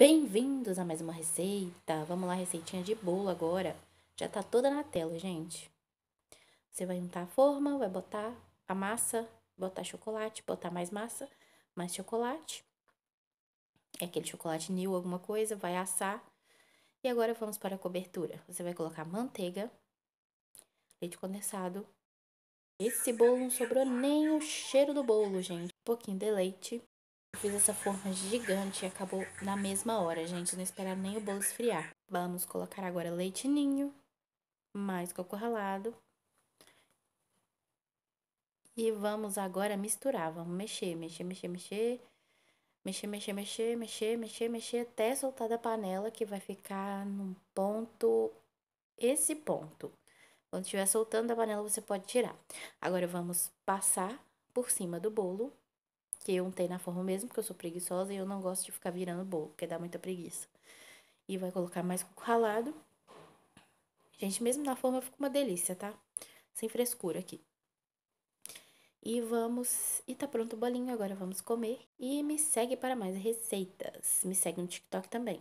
Bem-vindos a mais uma receita. Vamos lá, receitinha de bolo agora. Já tá toda na tela, gente. Você vai untar a forma, vai botar a massa, botar chocolate, botar mais massa, mais chocolate. É aquele chocolate new alguma coisa, vai assar. E agora vamos para a cobertura. Você vai colocar manteiga, leite condensado. Esse bolo não sobrou nem o cheiro do bolo, gente. Um pouquinho de leite, fiz essa forma gigante e acabou na mesma hora, gente. Não esperaram nem o bolo esfriar. Vamos colocar agora leite ninho, mais coco ralado. E vamos agora misturar. Vamos mexer, mexer, mexer, mexer. Mexer, mexer, mexer, mexer, mexer, mexer, até soltar da panela que vai ficar num ponto, esse ponto. Quando estiver soltando da panela, você pode tirar. Agora, vamos passar por cima do bolo que eu untei na forma mesmo, porque eu sou preguiçosa e eu não gosto de ficar virando bolo, porque dá muita preguiça. E vai colocar mais coco ralado. Gente, mesmo na forma fica uma delícia, tá? Sem frescura aqui. E vamos. E tá pronto o bolinho, agora vamos comer. E me segue para mais receitas. Me segue no TikTok também.